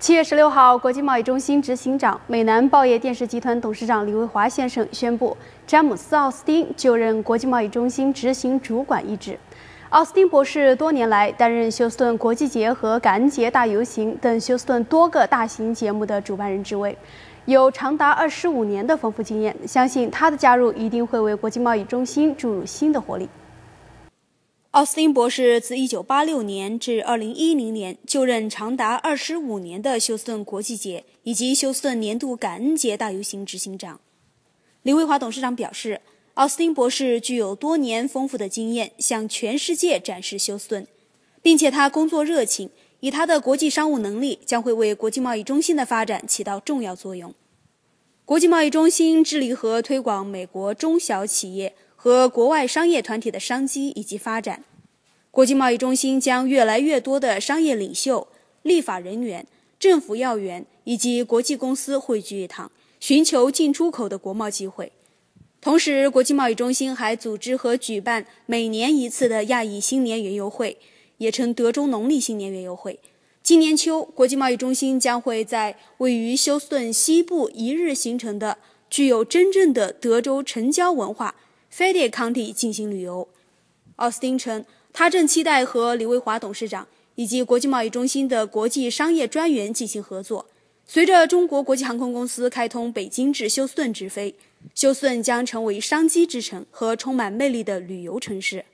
七月十六号，国际贸易中心执行长、美南报业电视集团董事长李维华先生宣布，詹姆斯·奥斯汀就任国际贸易中心执行主管一职。奥斯汀博士多年来担任休斯顿国际节和感恩节大游行等休斯顿多个大型节目的主办人职位，有长达二十五年的丰富经验，相信他的加入一定会为国际贸易中心注入新的活力。奥斯汀博士自1986年至2010年就任长达25年的休斯顿国际节以及休斯顿年度感恩节大游行执行长。李卫华董事长表示，奥斯汀博士具有多年丰富的经验，向全世界展示休斯顿，并且他工作热情，以他的国际商务能力将会为国际贸易中心的发展起到重要作用。国际贸易中心致力和推广美国中小企业。和国外商业团体的商机以及发展，国际贸易中心将越来越多的商业领袖、立法人员、政府要员以及国际公司汇聚一堂，寻求进出口的国贸机会。同时，国际贸易中心还组织和举办每年一次的亚裔新年元游会，也称德州农历新年元游会。今年秋，国际贸易中心将会在位于休斯顿西部一日形成的具有真正的德州城郊文化。飞碟康蒂进行旅游。奥斯汀称，他正期待和李卫华董事长以及国际贸易中心的国际商业专员进行合作。随着中国国际航空公司开通北京至休斯顿直飞，休斯顿将成为商机之城和充满魅力的旅游城市。